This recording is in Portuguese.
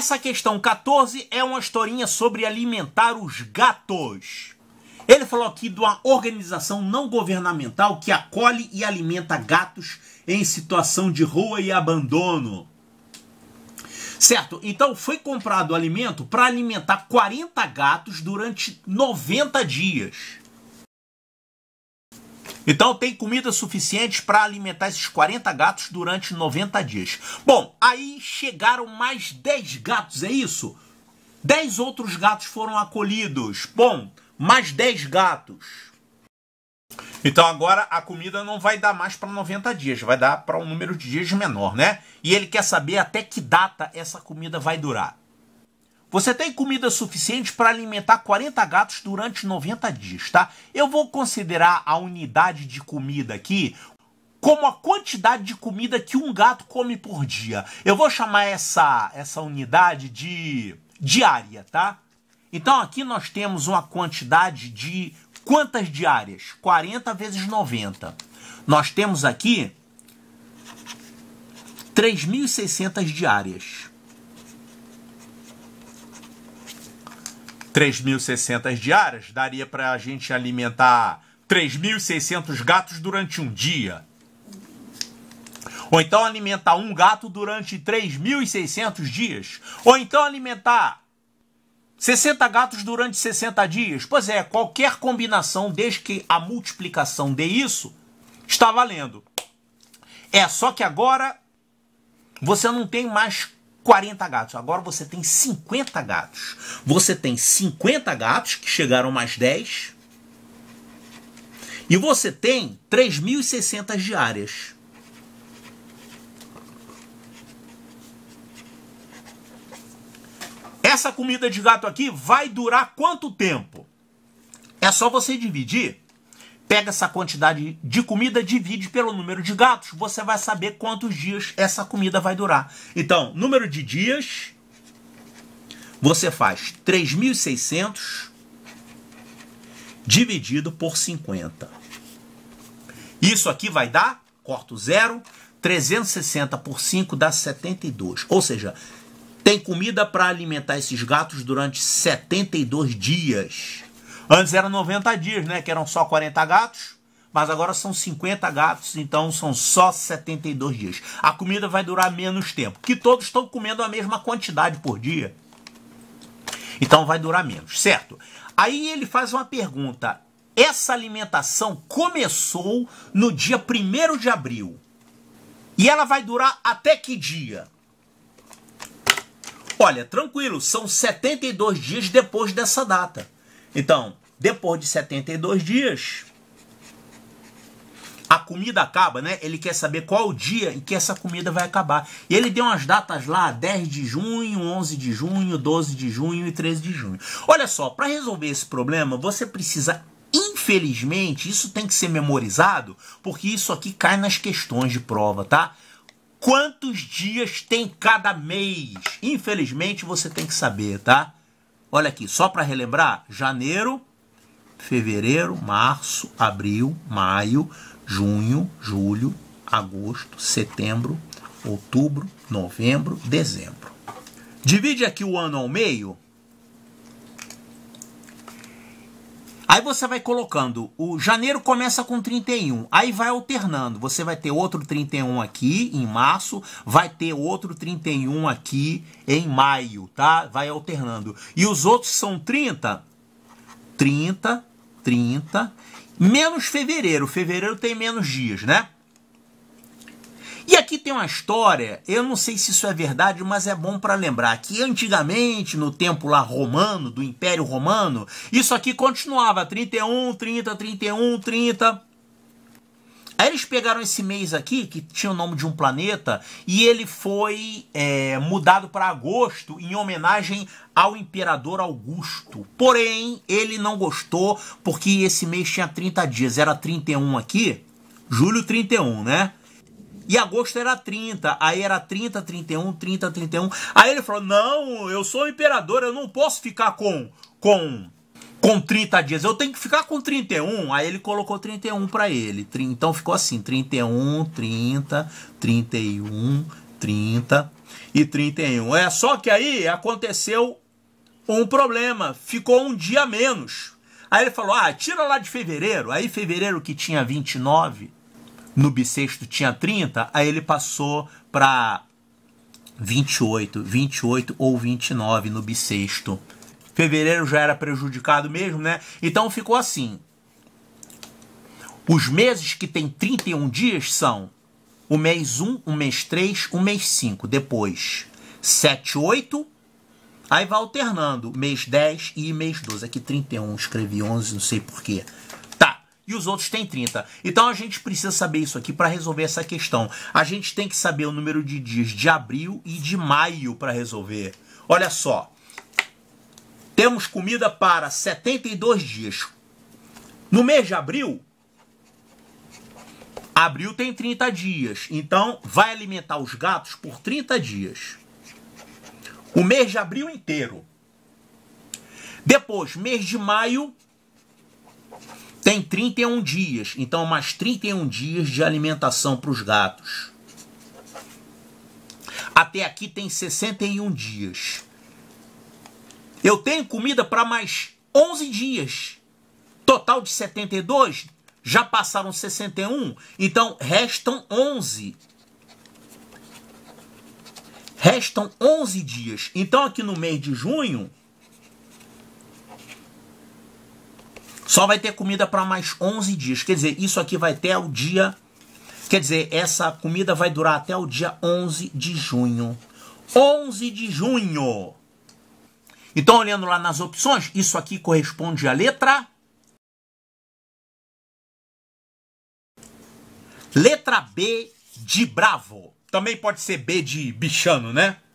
Essa questão 14 é uma historinha sobre alimentar os gatos. Ele falou aqui de uma organização não governamental que acolhe e alimenta gatos em situação de rua e abandono. Certo? Então foi comprado alimento para alimentar 40 gatos durante 90 dias. Então tem comida suficiente para alimentar esses 40 gatos durante 90 dias. Bom, aí chegaram mais 10 gatos, é isso? 10 outros gatos foram acolhidos. Bom, mais 10 gatos. Então agora a comida não vai dar mais para 90 dias, vai dar para um número de dias menor, né? E ele quer saber até que data essa comida vai durar. Você tem comida suficiente para alimentar 40 gatos durante 90 dias, tá? Eu vou considerar a unidade de comida aqui como a quantidade de comida que um gato come por dia. Eu vou chamar essa, essa unidade de diária, tá? Então aqui nós temos uma quantidade de quantas diárias? 40 vezes 90. Nós temos aqui 3.600 diárias. 3.600 diárias, daria para a gente alimentar 3.600 gatos durante um dia. Ou então alimentar um gato durante 3.600 dias. Ou então alimentar 60 gatos durante 60 dias. Pois é, qualquer combinação, desde que a multiplicação dê isso, está valendo. É só que agora você não tem mais 40 gatos, agora você tem 50 gatos. Você tem 50 gatos, que chegaram mais 10. E você tem 3.600 diárias. Essa comida de gato aqui vai durar quanto tempo? É só você dividir Pega essa quantidade de comida, divide pelo número de gatos, você vai saber quantos dias essa comida vai durar. Então, número de dias, você faz 3.600 dividido por 50. Isso aqui vai dar, corto zero, 360 por 5 dá 72. Ou seja, tem comida para alimentar esses gatos durante 72 dias. Antes era 90 dias, né? Que eram só 40 gatos. Mas agora são 50 gatos, então são só 72 dias. A comida vai durar menos tempo. Que todos estão comendo a mesma quantidade por dia. Então vai durar menos, certo? Aí ele faz uma pergunta. Essa alimentação começou no dia 1 de abril. E ela vai durar até que dia? Olha, tranquilo, são 72 dias depois dessa data. Então, depois de 72 dias, a comida acaba, né? Ele quer saber qual o dia em que essa comida vai acabar. E ele deu umas datas lá, 10 de junho, 11 de junho, 12 de junho e 13 de junho. Olha só, para resolver esse problema, você precisa infelizmente, isso tem que ser memorizado, porque isso aqui cai nas questões de prova, tá? Quantos dias tem cada mês? Infelizmente, você tem que saber, tá? Olha aqui, só para relembrar, janeiro, fevereiro, março, abril, maio, junho, julho, agosto, setembro, outubro, novembro, dezembro. Divide aqui o ano ao meio. Aí você vai colocando, o janeiro começa com 31, aí vai alternando. Você vai ter outro 31 aqui em março, vai ter outro 31 aqui em maio, tá? Vai alternando. E os outros são 30, 30, 30, menos fevereiro. Fevereiro tem menos dias, né? E aqui tem uma história, eu não sei se isso é verdade, mas é bom para lembrar que antigamente, no tempo lá romano, do Império Romano, isso aqui continuava 31, 30, 31, 30. Aí eles pegaram esse mês aqui, que tinha o nome de um planeta, e ele foi é, mudado para agosto em homenagem ao imperador Augusto. Porém, ele não gostou porque esse mês tinha 30 dias, era 31 aqui, julho 31, né? E agosto era 30, aí era 30, 31, 30, 31. Aí ele falou: "Não, eu sou imperador, eu não posso ficar com com com 30 dias. Eu tenho que ficar com 31. Aí ele colocou 31 para ele. Então ficou assim: 31, 30, 31, 30 e 31. É só que aí aconteceu um problema. Ficou um dia menos. Aí ele falou: "Ah, tira lá de fevereiro". Aí fevereiro que tinha 29, no bissexto tinha 30, aí ele passou para 28, 28 ou 29 no bissexto fevereiro já era prejudicado mesmo, né? Então ficou assim. Os meses que tem 31 dias são o mês 1, o mês 3, o mês 5, depois 7, 8, aí vai alternando mês 10 e mês 12. Aqui 31, escrevi 11, não sei porquê tá, e os outros têm 30. Então a gente precisa saber isso aqui para resolver essa questão. A gente tem que saber o número de dias de abril e de maio para resolver. Olha só, temos comida para 72 dias. No mês de abril, abril tem 30 dias, então vai alimentar os gatos por 30 dias. O mês de abril inteiro. Depois, mês de maio tem 31 dias, então mais 31 dias de alimentação para os gatos. Até aqui tem 61 dias. Eu tenho comida para mais 11 dias. Total de 72, já passaram 61, então restam 11. Restam 11 dias. Então aqui no mês de junho só vai ter comida para mais 11 dias. Quer dizer, isso aqui vai até o dia Quer dizer, essa comida vai durar até o dia 11 de junho. 11 de junho. Então, olhando lá nas opções, isso aqui corresponde à letra. Letra B de bravo. Também pode ser B de bichano, né?